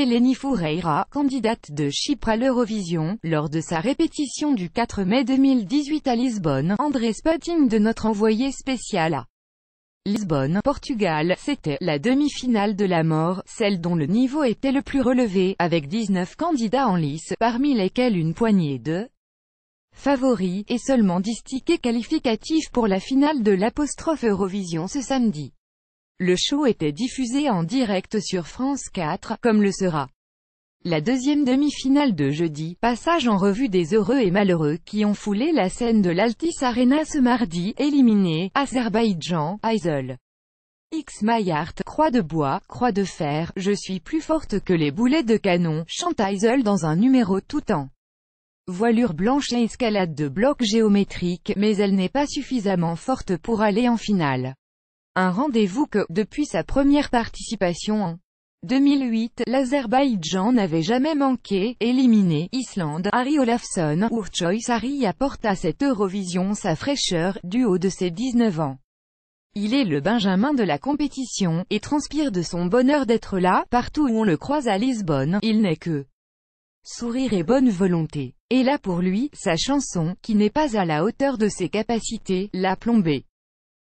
Eleni Foureira, candidate de Chypre à l'Eurovision, lors de sa répétition du 4 mai 2018 à Lisbonne, André Spotting de notre envoyé spécial à Lisbonne, Portugal, c'était la demi-finale de la mort, celle dont le niveau était le plus relevé, avec 19 candidats en lice, parmi lesquels une poignée de favoris, et seulement 10 tickets qualificatifs pour la finale de l'apostrophe Eurovision ce samedi. Le show était diffusé en direct sur France 4, comme le sera la deuxième demi-finale de jeudi, passage en revue des heureux et malheureux qui ont foulé la scène de l'Altis Arena ce mardi, éliminé, Azerbaïdjan, Heisel. X Mayart, Croix de bois, Croix de fer, je suis plus forte que les boulets de canon, chante Heisel dans un numéro tout en voilure blanche et escalade de blocs géométriques, mais elle n'est pas suffisamment forte pour aller en finale. Un rendez-vous que, depuis sa première participation en 2008, l'Azerbaïdjan n'avait jamais manqué, éliminé, Islande, Harry Olafsson, Urchoy Harry apporte à cette Eurovision sa fraîcheur, du haut de ses 19 ans. Il est le benjamin de la compétition, et transpire de son bonheur d'être là, partout où on le croise à Lisbonne, il n'est que sourire et bonne volonté. Et là pour lui, sa chanson, qui n'est pas à la hauteur de ses capacités, l'a plombé.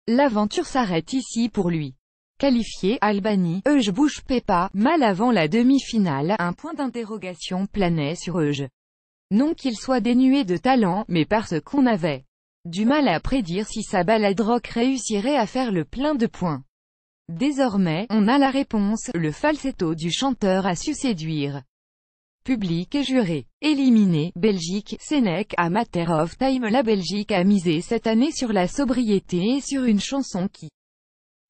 L'aventure s'arrête ici pour lui. Qualifié Albanie, Euge bouge Pepa, mal avant la demi-finale, un point d'interrogation planait sur Euge. Non qu'il soit dénué de talent, mais parce qu'on avait du mal à prédire si sa balade rock réussirait à faire le plein de points. Désormais, on a la réponse, le falsetto du chanteur a su séduire public et juré. Éliminé, Belgique, Sénèque à of Time La Belgique a misé cette année sur la sobriété et sur une chanson qui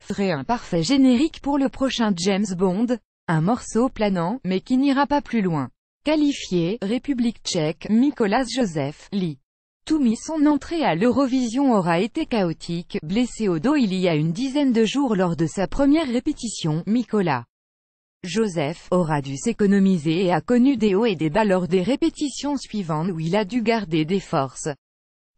ferait un parfait générique pour le prochain James Bond, un morceau planant, mais qui n'ira pas plus loin. Qualifié, République tchèque, Nicolas Joseph, Lee. Toumi son entrée à l'Eurovision aura été chaotique, blessé au dos il y a une dizaine de jours lors de sa première répétition, Nicolas. Joseph aura dû s'économiser et a connu des hauts et des bas lors des répétitions suivantes où il a dû garder des forces.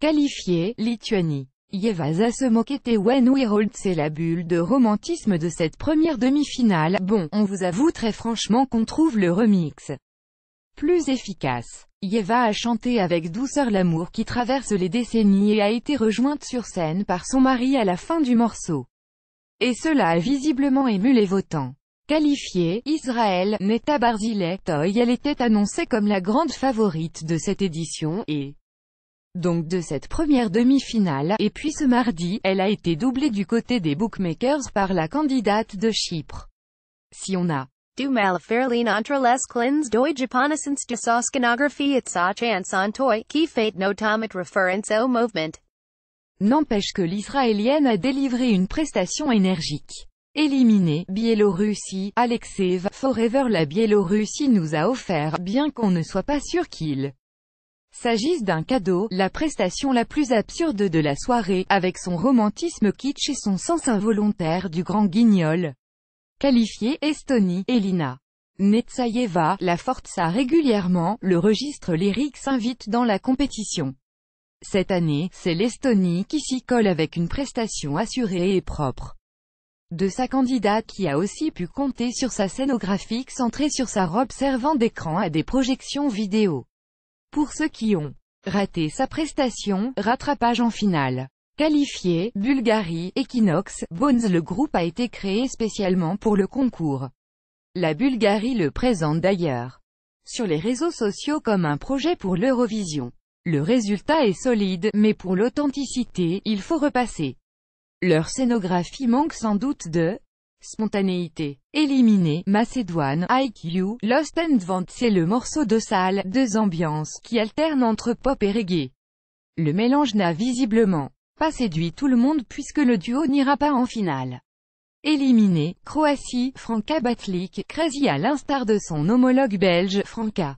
Qualifié, Lituanie. a se When We Rolled c'est la bulle de romantisme de cette première demi-finale, bon, on vous avoue très franchement qu'on trouve le remix plus efficace. Yeva a chanté avec douceur l'amour qui traverse les décennies et a été rejointe sur scène par son mari à la fin du morceau. Et cela a visiblement ému les votants. Qualifiée, Israël, (Neta Barzilai, Toy elle était annoncée comme la grande favorite de cette édition, et donc de cette première demi-finale, et puis ce mardi, elle a été doublée du côté des bookmakers par la candidate de Chypre. Si on a du entre les clins de scénographie et sa toi, qui fait notamment référence au mouvement. N'empêche que l'Israélienne a délivré une prestation énergique. Éliminé, Biélorussie, Alexeev, Forever La Biélorussie nous a offert, bien qu'on ne soit pas sûr qu'il s'agisse d'un cadeau, la prestation la plus absurde de la soirée, avec son romantisme kitsch et son sens involontaire du grand guignol. Qualifiée Estonie, Elina. Netsayeva, la Forza régulièrement, le registre lyrique s'invite dans la compétition. Cette année, c'est l'Estonie qui s'y colle avec une prestation assurée et propre de sa candidate qui a aussi pu compter sur sa scénographie centrée sur sa robe servant d'écran à des projections vidéo. Pour ceux qui ont raté sa prestation, rattrapage en finale. Qualifié, Bulgarie, Equinox, Bones Le groupe a été créé spécialement pour le concours. La Bulgarie le présente d'ailleurs sur les réseaux sociaux comme un projet pour l'Eurovision. Le résultat est solide, mais pour l'authenticité, il faut repasser. Leur scénographie manque sans doute de spontanéité. Éliminé, Macédoine, IQ, Lost and c'est le morceau de salle, deux ambiances, qui alternent entre pop et reggae. Le mélange n'a visiblement pas séduit tout le monde puisque le duo n'ira pas en finale. Éliminé, Croatie, Franca Batlik, Crazy à l'instar de son homologue belge, Franca.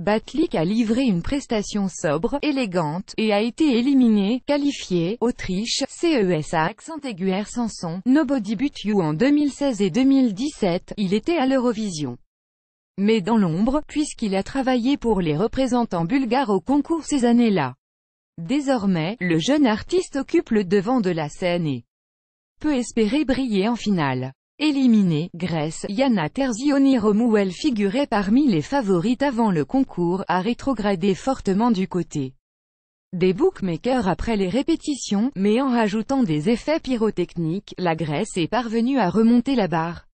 Batlick a livré une prestation sobre, élégante, et a été éliminé, qualifié, Autriche, CESA accent aigu Sanson, Nobody But You en 2016 et 2017, il était à l'Eurovision. Mais dans l'ombre, puisqu'il a travaillé pour les représentants bulgares au concours ces années-là. Désormais, le jeune artiste occupe le devant de la scène et peut espérer briller en finale. Éliminée, Grèce, Yana Terzioni-Romou figurait parmi les favorites avant le concours, a rétrogradé fortement du côté des bookmakers après les répétitions, mais en rajoutant des effets pyrotechniques, la Grèce est parvenue à remonter la barre.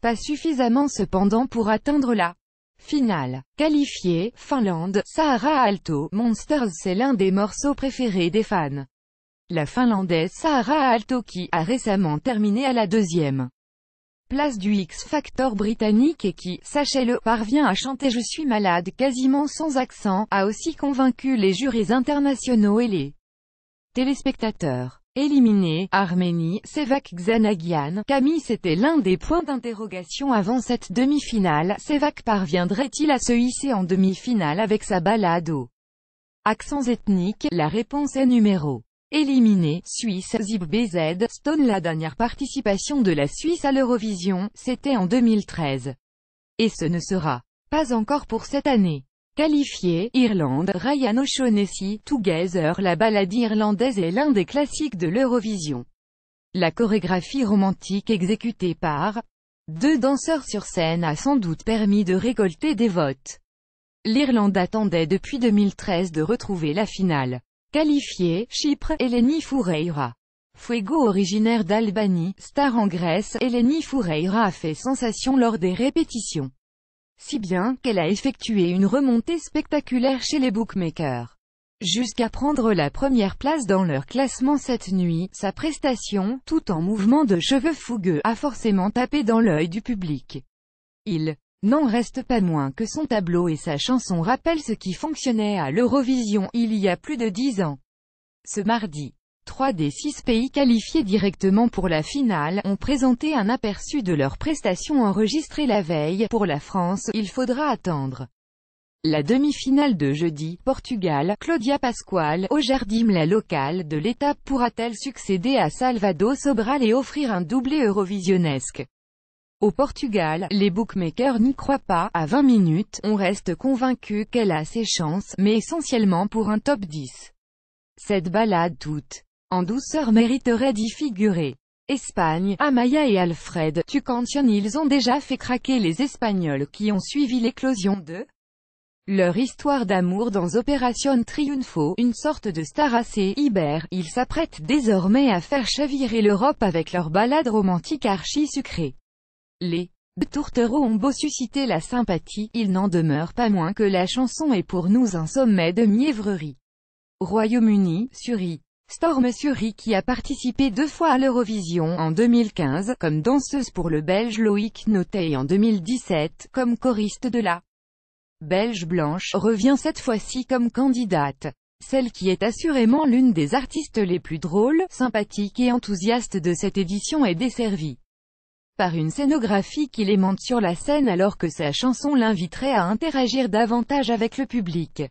Pas suffisamment cependant pour atteindre la finale. Qualifiée, Finlande, Sahara Alto, Monsters c'est l'un des morceaux préférés des fans. La Finlandaise Sahara Alto qui a récemment terminé à la deuxième place du X-Factor britannique et qui, sachez-le, parvient à chanter « Je suis malade » quasiment sans accent, a aussi convaincu les jurys internationaux et les téléspectateurs. Éliminé, Arménie, Sevak Xanagian, Camille c'était l'un des points d'interrogation avant cette demi-finale, Sevak parviendrait-il à se hisser en demi-finale avec sa balade aux accents ethniques La réponse est numéro Éliminé, Suisse, BZ, Stone La dernière participation de la Suisse à l'Eurovision, c'était en 2013. Et ce ne sera pas encore pour cette année. Qualifié, Irlande, Ryan O'Shaughnessy, Together La baladie irlandaise est l'un des classiques de l'Eurovision. La chorégraphie romantique exécutée par deux danseurs sur scène a sans doute permis de récolter des votes. L'Irlande attendait depuis 2013 de retrouver la finale. Qualifié, Chypre, Eleni Foureira. Fuego originaire d'Albanie, star en Grèce, Eleni Foureira a fait sensation lors des répétitions. Si bien qu'elle a effectué une remontée spectaculaire chez les bookmakers. Jusqu'à prendre la première place dans leur classement cette nuit, sa prestation, tout en mouvement de cheveux fougueux, a forcément tapé dans l'œil du public. Il N'en reste pas moins que son tableau et sa chanson rappellent ce qui fonctionnait à l'Eurovision il y a plus de dix ans. Ce mardi, trois des six pays qualifiés directement pour la finale ont présenté un aperçu de leurs prestations enregistrées la veille. Pour la France, il faudra attendre. La demi-finale de jeudi, Portugal, Claudia Pasquale, au Jardim la locale de l'étape pourra-t-elle succéder à Salvador Sobral et offrir un doublé eurovisionnesque au Portugal, les bookmakers n'y croient pas, à 20 minutes, on reste convaincu qu'elle a ses chances, mais essentiellement pour un top 10. Cette balade toute en douceur mériterait d'y figurer. Espagne, Amaya et Alfred, tu cantions, ils ont déjà fait craquer les Espagnols qui ont suivi l'éclosion de leur histoire d'amour dans Opération Triunfo, une sorte de star assez Iber, ils s'apprêtent désormais à faire chavirer l'Europe avec leur balade romantique archi-sucrée. Les tourtereaux ont beau susciter la sympathie, il n'en demeure pas moins que la chanson est pour nous un sommet de mièvrerie. Royaume-Uni, Suri. Storm Suri qui a participé deux fois à l'Eurovision en 2015, comme danseuse pour le Belge Loïc Notay et en 2017, comme choriste de la Belge Blanche, revient cette fois-ci comme candidate. Celle qui est assurément l'une des artistes les plus drôles, sympathiques et enthousiastes de cette édition est desservie par une scénographie qui les sur la scène alors que sa chanson l'inviterait à interagir davantage avec le public.